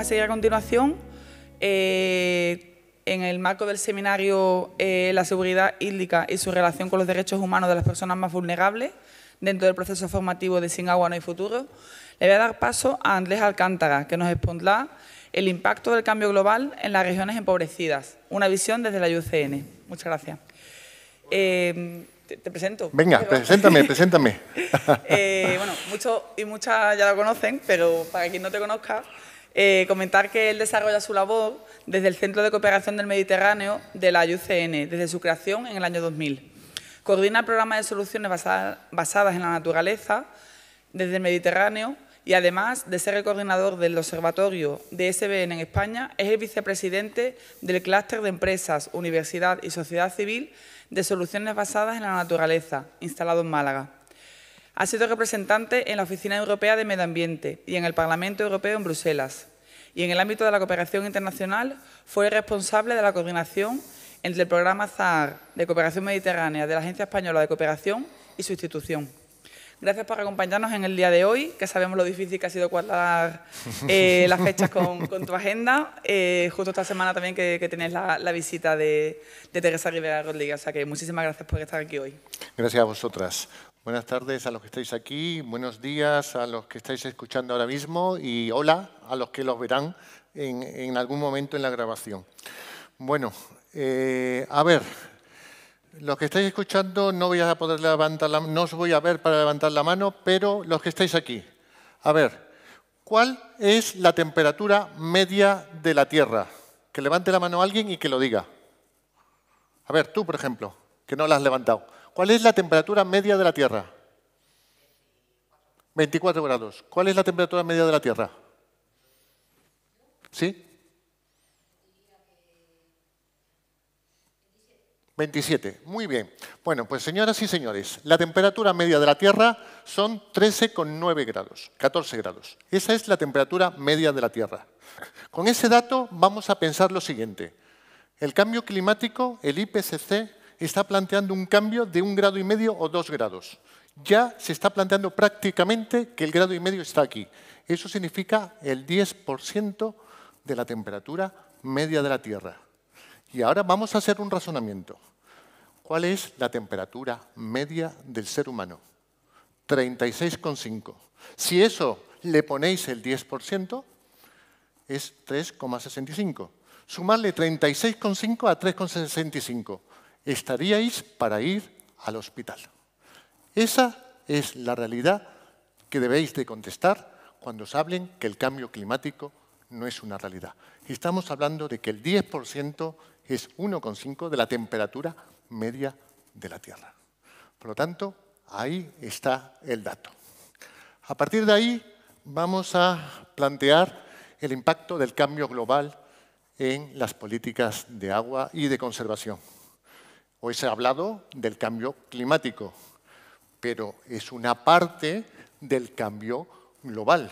a seguir a continuación eh, en el marco del seminario eh, La seguridad hídrica y su relación con los derechos humanos de las personas más vulnerables dentro del proceso formativo de Sin Agua No hay Futuro, le voy a dar paso a Andrés Alcántara, que nos expondrá el impacto del cambio global en las regiones empobrecidas, una visión desde la UCN. Muchas gracias. Eh, te, presento. Venga, preséntame, preséntame. bueno, muchos y muchas ya lo conocen, pero para quien no te conozca, eh, comentar que él desarrolla su labor desde el Centro de Cooperación del Mediterráneo de la UCN, desde su creación en el año 2000. Coordina el programa de soluciones basadas en la naturaleza desde el Mediterráneo y además de ser el coordinador del Observatorio de SBN en España, es el vicepresidente del clúster de empresas, universidad y sociedad civil de soluciones basadas en la naturaleza, instalado en Málaga. Ha sido representante en la Oficina Europea de Medio Ambiente y en el Parlamento Europeo en Bruselas y en el ámbito de la cooperación internacional fue responsable de la coordinación entre el programa ZAR de cooperación mediterránea de la Agencia Española de Cooperación y su institución. Gracias por acompañarnos en el día de hoy, que sabemos lo difícil que ha sido cuadrar eh, las fechas con, tu agenda. Eh, justo esta semana también que, que tenéis la, visita de, de Teresa Rivera Rodríguez. O sea que muchísimas gracias por estar aquí hoy. Gracias a vosotras. Buenas tardes a los que estáis aquí, buenos días a los que estáis escuchando ahora mismo y hola a los que los verán en, algún momento en la grabación. Bueno, eh, a ver, los que estáis escuchando no voy a poder levantar no os voy a ver para levantar la mano, pero los que estáis aquí, a ver, ¿cuál es la temperatura media de la Tierra? Que levante la mano alguien y que lo diga. A ver, tú, por ejemplo, que no la has levantado. ¿Cuál es la temperatura media de la Tierra? 24 grados. ¿Cuál es la temperatura media de la Tierra? ¿Sí? 27. Muy bien. Bueno, pues señoras y señores, la temperatura media de la Tierra son 13,9 grados, 14 grados. Esa es la temperatura media de la Tierra. Con ese dato vamos a pensar lo siguiente. El cambio climático, el IPCC, está planteando un cambio de un grado y medio o dos grados. Ya se está planteando prácticamente que el grado y medio está aquí. Eso significa el 10% de la temperatura media de la Tierra. Y ahora vamos a hacer un razonamiento. ¿Cuál es la temperatura media del ser humano? 36,5. Si eso le ponéis el 10%, es 3,65. Sumarle 36,5 a 3,65 estaríais para ir al hospital. Esa es la realidad que debéis de contestar cuando os hablen que el cambio climático no es una realidad. Estamos hablando de que el 10% es 1,5 de la temperatura media de la Tierra. Por lo tanto, ahí está el dato. A partir de ahí vamos a plantear el impacto del cambio global en las políticas de agua y de conservación. Hoy se ha hablado del cambio climático, pero es una parte del cambio global.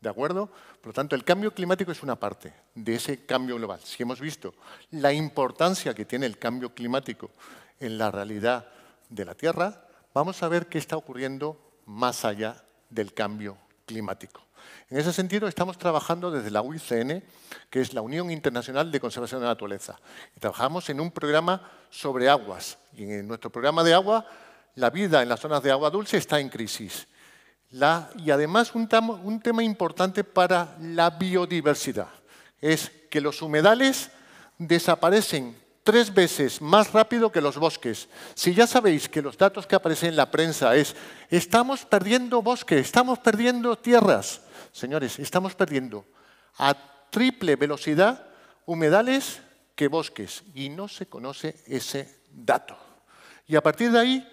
¿De acuerdo? Por lo tanto, el cambio climático es una parte de ese cambio global. Si hemos visto la importancia que tiene el cambio climático en la realidad de la Tierra, vamos a ver qué está ocurriendo más allá del cambio climático. En ese sentido, estamos trabajando desde la UICN, que es la Unión Internacional de Conservación de la Naturaleza. Y trabajamos en un programa sobre aguas. Y en nuestro programa de agua, la vida en las zonas de agua dulce está en crisis. y además un tema importante para la biodiversidad es que los humedales desaparecen tres veces más rápido que los bosques. Si ya sabéis que los datos que aparecen en la prensa es, estamos perdiendo bosques, estamos perdiendo tierras. Señores, estamos perdiendo a triple velocidad humedales que bosques y no se conoce ese dato. Y a partir de ahí,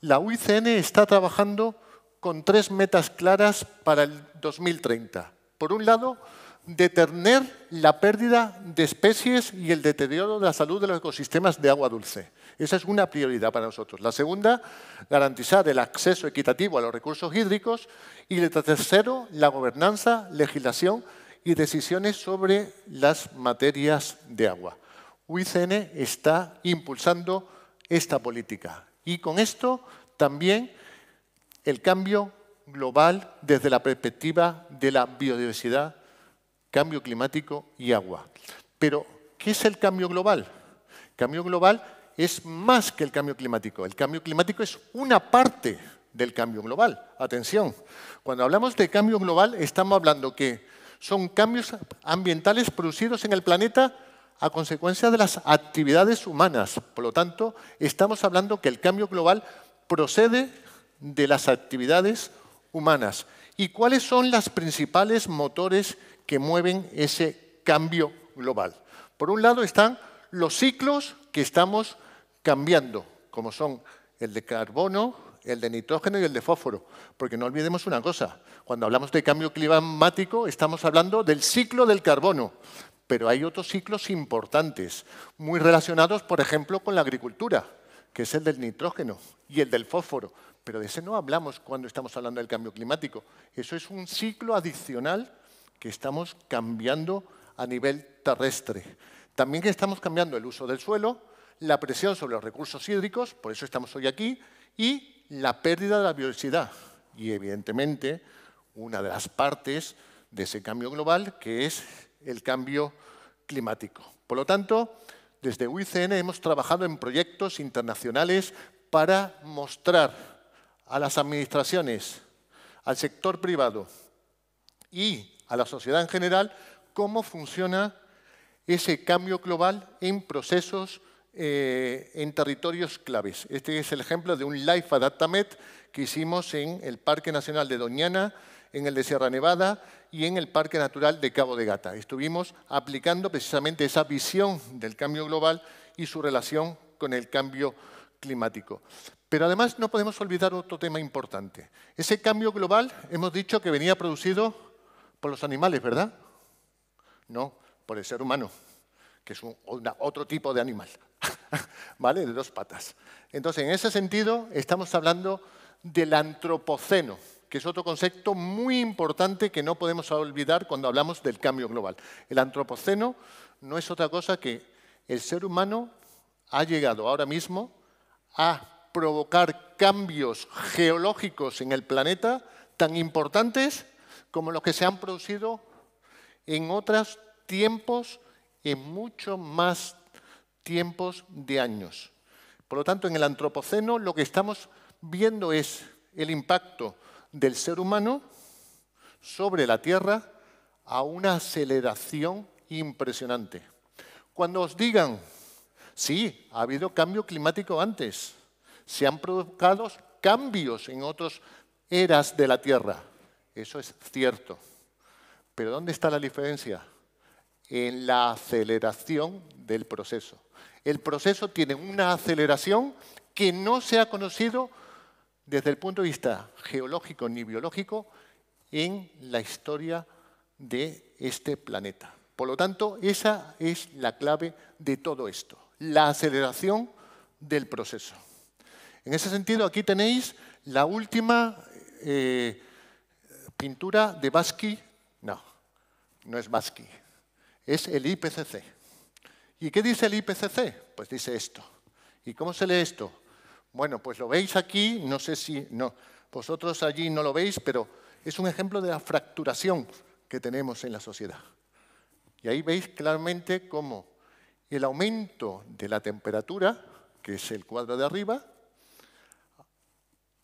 la UICN está trabajando con tres metas claras para el 2030. Por un lado, detener la pérdida de especies y el deterioro de la salud de los ecosistemas de agua dulce. Esa es una prioridad para nosotros. La segunda, garantizar el acceso equitativo a los recursos hídricos. Y el tercero, la gobernanza, legislación y decisiones sobre las materias de agua. UICN está impulsando esta política y con esto también el cambio global desde la perspectiva de la biodiversidad cambio climático y agua. Pero, ¿qué es el cambio global? El cambio global es más que el cambio climático. El cambio climático es una parte del cambio global. Atención, cuando hablamos de cambio global estamos hablando que son cambios ambientales producidos en el planeta a consecuencia de las actividades humanas. Por lo tanto, estamos hablando que el cambio global procede de las actividades humanas. ¿Y cuáles son los principales motores que mueven ese cambio global. Por un lado están los ciclos que estamos cambiando, como son el de carbono, el de nitrógeno y el de fósforo. Porque no olvidemos una cosa, cuando hablamos de cambio climático estamos hablando del ciclo del carbono, pero hay otros ciclos importantes, muy relacionados, por ejemplo, con la agricultura, que es el del nitrógeno y el del fósforo. Pero de ese no hablamos cuando estamos hablando del cambio climático. Eso es un ciclo adicional que estamos cambiando a nivel terrestre. También que estamos cambiando el uso del suelo, la presión sobre los recursos hídricos, por eso estamos hoy aquí, y la pérdida de la biodiversidad. Y evidentemente, una de las partes de ese cambio global, que es el cambio climático. Por lo tanto, desde UICN hemos trabajado en proyectos internacionales para mostrar a las administraciones, al sector privado y a la sociedad en general cómo funciona ese cambio global en procesos, eh, en territorios claves. Este es el ejemplo de un Life Adaptamet que hicimos en el Parque Nacional de Doñana, en el de Sierra Nevada y en el Parque Natural de Cabo de Gata. Estuvimos aplicando precisamente esa visión del cambio global y su relación con el cambio climático. Pero además no podemos olvidar otro tema importante. Ese cambio global hemos dicho que venía producido por los animales, ¿verdad? No, por el ser humano, que es un, otro tipo de animal, ¿vale? De dos patas. Entonces, en ese sentido, estamos hablando del antropoceno, que es otro concepto muy importante que no podemos olvidar cuando hablamos del cambio global. El antropoceno no es otra cosa que el ser humano ha llegado ahora mismo a provocar cambios geológicos en el planeta tan importantes como los que se han producido en otros tiempos, en muchos más tiempos de años. Por lo tanto, en el Antropoceno lo que estamos viendo es el impacto del ser humano sobre la Tierra a una aceleración impresionante. Cuando os digan, sí, ha habido cambio climático antes, se han producido cambios en otras eras de la Tierra, eso es cierto. Pero ¿dónde está la diferencia? En la aceleración del proceso. El proceso tiene una aceleración que no se ha conocido desde el punto de vista geológico ni biológico en la historia de este planeta. Por lo tanto, esa es la clave de todo esto, la aceleración del proceso. En ese sentido, aquí tenéis la última eh, pintura de Basqui, no, no es Basqui, es el IPCC. ¿Y qué dice el IPCC? Pues dice esto. ¿Y cómo se lee esto? Bueno, pues lo veis aquí, no sé si no, vosotros allí no lo veis, pero es un ejemplo de la fracturación que tenemos en la sociedad. Y ahí veis claramente cómo el aumento de la temperatura, que es el cuadro de arriba,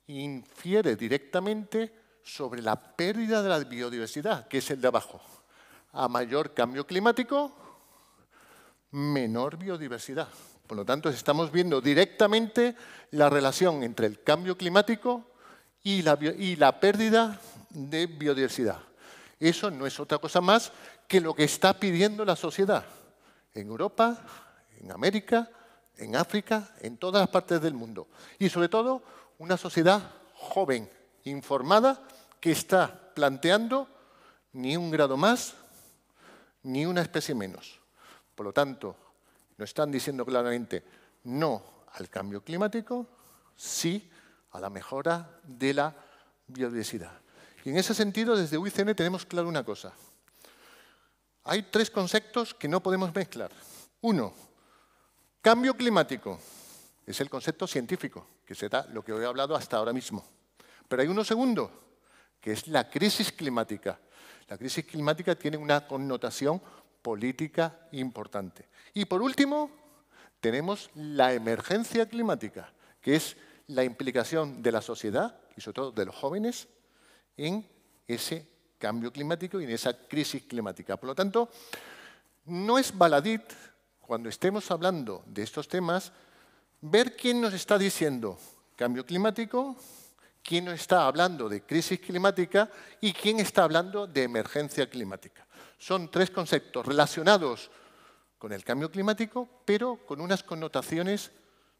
infiere directamente sobre la pérdida de la biodiversidad, que es el de abajo. A mayor cambio climático, menor biodiversidad. Por lo tanto, estamos viendo directamente la relación entre el cambio climático y la, y la pérdida de biodiversidad. Eso no es otra cosa más que lo que está pidiendo la sociedad en Europa, en América, en África, en todas las partes del mundo. Y sobre todo, una sociedad joven, informada que está planteando ni un grado más ni una especie menos. Por lo tanto, nos están diciendo claramente no al cambio climático, sí a la mejora de la biodiversidad. Y en ese sentido, desde UICN tenemos claro una cosa. Hay tres conceptos que no podemos mezclar. Uno, cambio climático. Es el concepto científico, que será lo que he hablado hasta ahora mismo. Pero hay uno segundo, que es la crisis climática. La crisis climática tiene una connotación política importante. Y por último, tenemos la emergencia climática, que es la implicación de la sociedad y sobre todo de los jóvenes en ese cambio climático y en esa crisis climática. Por lo tanto, no es baladit, cuando estemos hablando de estos temas, ver quién nos está diciendo cambio climático, quién está hablando de crisis climática y quién está hablando de emergencia climática. Son tres conceptos relacionados con el cambio climático, pero con unas connotaciones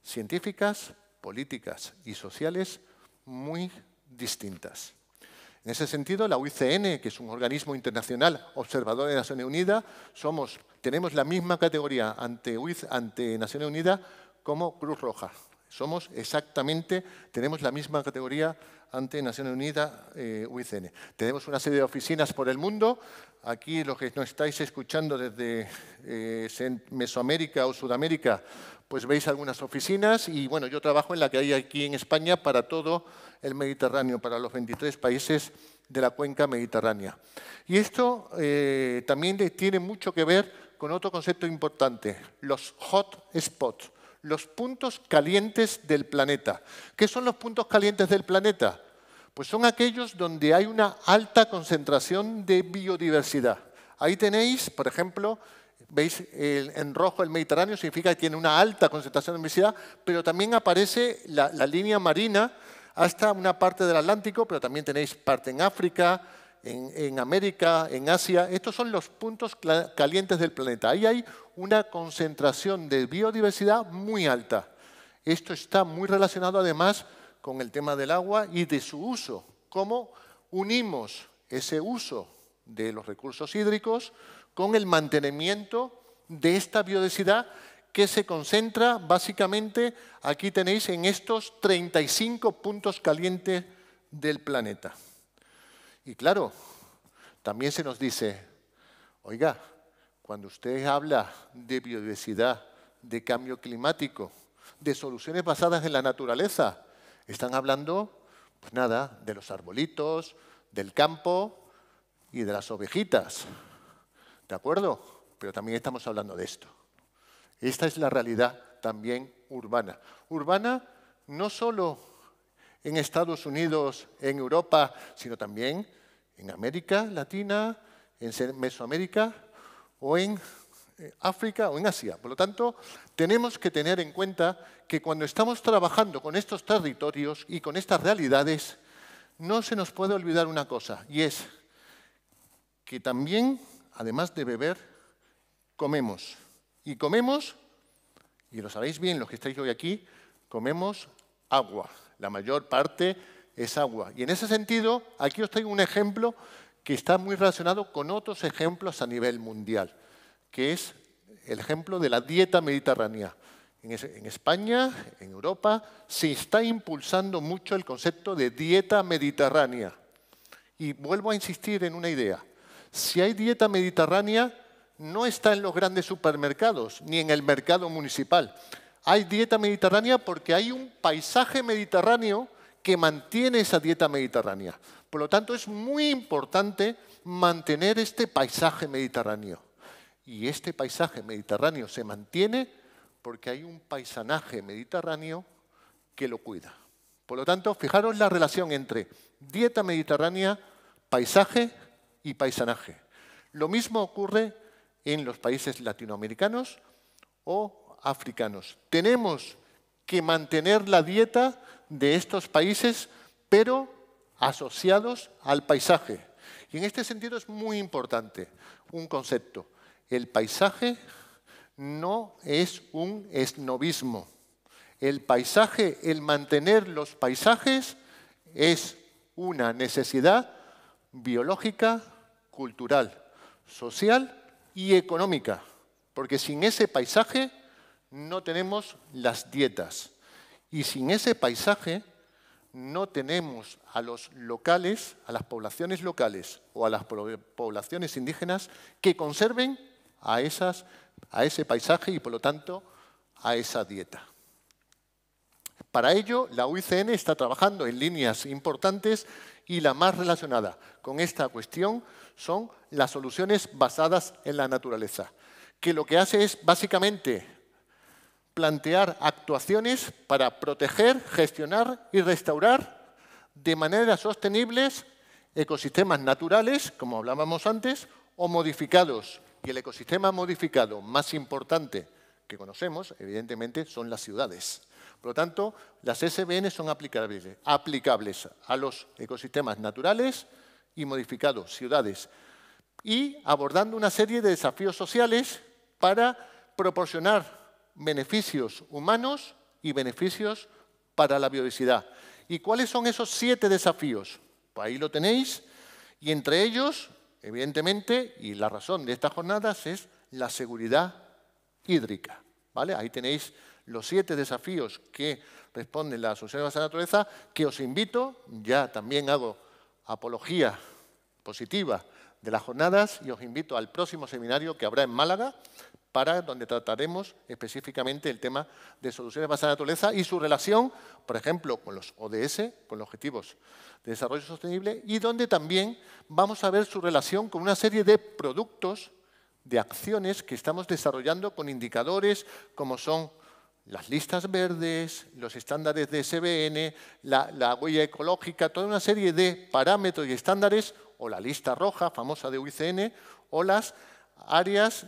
científicas, políticas y sociales muy distintas. En ese sentido, la UICN, que es un organismo internacional observador de Naciones Unidas, tenemos la misma categoría ante, ante Naciones Unidas como Cruz Roja. Somos exactamente, tenemos la misma categoría ante Naciones Unidas, eh, UICN. Tenemos una serie de oficinas por el mundo. Aquí los que nos estáis escuchando desde eh, Mesoamérica o Sudamérica, pues veis algunas oficinas. Y bueno, yo trabajo en la que hay aquí en España para todo el Mediterráneo, para los 23 países de la cuenca mediterránea. Y esto eh, también tiene mucho que ver con otro concepto importante, los hot spots los puntos calientes del planeta. ¿Qué son los puntos calientes del planeta? Pues son aquellos donde hay una alta concentración de biodiversidad. Ahí tenéis, por ejemplo, veis en rojo el Mediterráneo, significa que tiene una alta concentración de biodiversidad, pero también aparece la, la línea marina hasta una parte del Atlántico, pero también tenéis parte en África, en, América, en Asia. Estos son los puntos calientes del planeta. Ahí hay una concentración de biodiversidad muy alta. Esto está muy relacionado además con el tema del agua y de su uso. Cómo unimos ese uso de los recursos hídricos con el mantenimiento de esta biodiversidad que se concentra básicamente, aquí tenéis, en estos 35 puntos calientes del planeta. Y claro, también se nos dice, oiga, cuando usted habla de biodiversidad, de cambio climático, de soluciones basadas en la naturaleza, están hablando, pues nada, de los arbolitos, del campo y de las ovejitas. ¿De acuerdo? Pero también estamos hablando de esto. Esta es la realidad también urbana. Urbana no solo en Estados Unidos, en Europa, sino también en América Latina, en Mesoamérica o en eh, África o en Asia. Por lo tanto, tenemos que tener en cuenta que cuando estamos trabajando con estos territorios y con estas realidades, no se nos puede olvidar una cosa, y es que también, además de beber, comemos. Y comemos, y lo sabéis bien los que estáis hoy aquí, comemos agua. La mayor parte es agua. Y en ese sentido, aquí os traigo un ejemplo que está muy relacionado con otros ejemplos a nivel mundial, que es el ejemplo de la dieta mediterránea. En España, en Europa, se está impulsando mucho el concepto de dieta mediterránea. Y vuelvo a insistir en una idea. Si hay dieta mediterránea, no está en los grandes supermercados ni en el mercado municipal hay dieta mediterránea porque hay un paisaje mediterráneo que mantiene esa dieta mediterránea. Por lo tanto, es muy importante mantener este paisaje mediterráneo. Y este paisaje mediterráneo se mantiene porque hay un paisanaje mediterráneo que lo cuida. Por lo tanto, fijaros la relación entre dieta mediterránea, paisaje y paisanaje. Lo mismo ocurre en los países latinoamericanos o africanos. Tenemos que mantener la dieta de estos países, pero asociados al paisaje. Y en este sentido es muy importante un concepto. El paisaje no es un esnovismo. El paisaje, el mantener los paisajes, es una necesidad biológica, cultural, social y económica. Porque sin ese paisaje no tenemos las dietas. Y sin ese paisaje no tenemos a los locales, a las poblaciones locales o a las poblaciones indígenas que conserven a, a ese paisaje y, por lo tanto, a esa dieta. Para ello, la UICN está trabajando en líneas importantes y la más relacionada con esta cuestión son las soluciones basadas en la naturaleza, que lo que hace es básicamente plantear actuaciones para proteger, gestionar y restaurar de manera sostenible ecosistemas naturales, como hablábamos antes, o modificados. Y el ecosistema modificado más importante que conocemos, evidentemente, son las ciudades. Por lo tanto, las SBN son aplicables, aplicables a los ecosistemas naturales y modificados, ciudades, y abordando una serie de desafíos sociales para proporcionar beneficios humanos y beneficios para la biodiversidad. ¿Y cuáles son esos siete desafíos? Pues ahí lo tenéis. Y entre ellos, evidentemente, y la razón de estas jornadas es la seguridad hídrica. ¿vale? Ahí tenéis los siete desafíos que responden la Asociación de la naturaleza, que os invito, ya también hago apología positiva de las jornadas y os invito al próximo seminario que habrá en Málaga para donde trataremos específicamente el tema de soluciones basadas en la naturaleza y su relación, por ejemplo, con los ODS, con los Objetivos de Desarrollo Sostenible, y donde también vamos a ver su relación con una serie de productos, de acciones que estamos desarrollando con indicadores como son las listas verdes, los estándares de SBN, la, la, huella ecológica, toda una serie de parámetros y estándares, o la lista roja famosa de UICN, o las áreas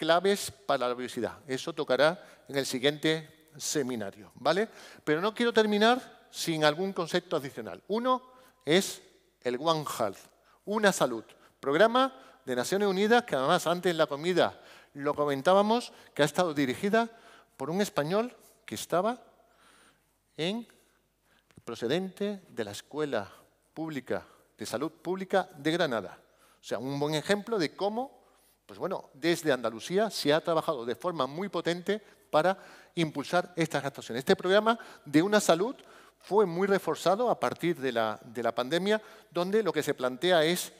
claves para la obesidad. Eso tocará en el siguiente seminario, ¿vale? Pero no quiero terminar sin algún concepto adicional. Uno es el One Health, Una Salud, programa de Naciones Unidas que además antes en la comida lo comentábamos, que ha estado dirigida por un español que estaba en procedente de la Escuela Pública de Salud Pública de Granada. O sea, un buen ejemplo de cómo pues bueno, desde Andalucía se ha trabajado de forma muy potente para impulsar estas actuaciones. Este programa de una salud fue muy reforzado a partir de la, de la pandemia, donde lo que se plantea es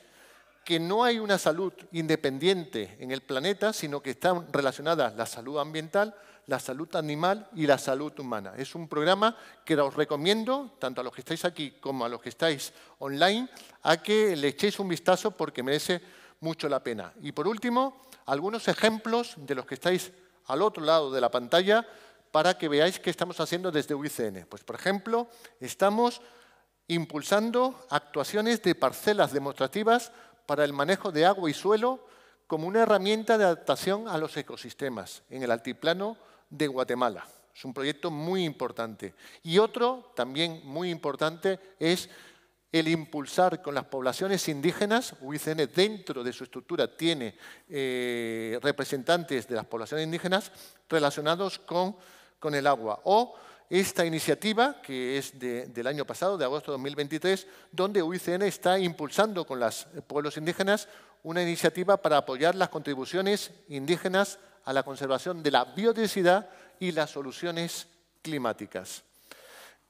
que no hay una salud independiente en el planeta, sino que están relacionadas la salud ambiental, la salud animal y la salud humana. Es un programa que os recomiendo, tanto a los que estáis aquí como a los que estáis online, a que le echéis un vistazo porque merece mucho la pena. Y por último, algunos ejemplos de los que estáis al otro lado de la pantalla para que veáis qué estamos haciendo desde UICN. Pues, por ejemplo, estamos impulsando actuaciones de parcelas demostrativas para el manejo de agua y suelo como una herramienta de adaptación a los ecosistemas en el altiplano de Guatemala. Es un proyecto muy importante. Y otro, también muy importante, es el impulsar con las poblaciones indígenas, UICN dentro de su estructura tiene eh, representantes de las poblaciones indígenas relacionados con, el agua. O esta iniciativa, que es del año pasado, de agosto de 2023, donde UICN está impulsando con los pueblos indígenas una iniciativa para apoyar las contribuciones indígenas a la conservación de la biodiversidad y las soluciones climáticas.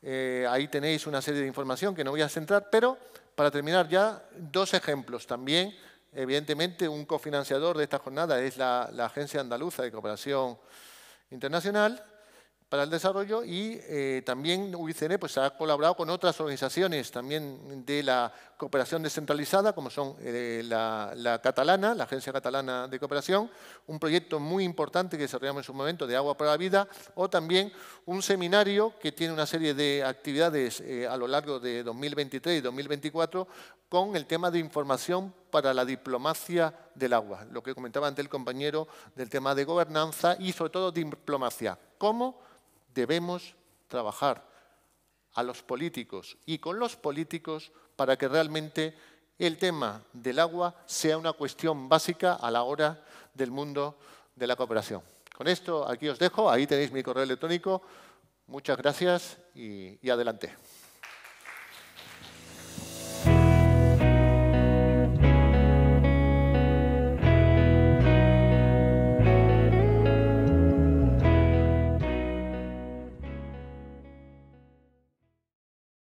Eh, ahí tenéis una serie de información que no voy a centrar, pero para terminar ya, dos ejemplos también. Evidentemente, un cofinanciador de esta jornada es la Agencia Andaluza de Cooperación Internacional para el desarrollo y eh, también UICN pues, ha colaborado con otras organizaciones también de la cooperación descentralizada, como son eh, la, catalana, la Agencia Catalana de Cooperación, un proyecto muy importante que desarrollamos en su momento de Agua para la Vida, o también un seminario que tiene una serie de actividades eh, a lo largo de 2023 y 2024 con el tema de información para la diplomacia del agua, lo que comentaba antes el compañero del tema de gobernanza y sobre todo diplomacia. ¿Cómo? debemos trabajar a los políticos y con los políticos para que realmente el tema del agua sea una cuestión básica a la hora del mundo de la cooperación. Con esto aquí os dejo, ahí tenéis mi correo electrónico. Muchas gracias y, adelante.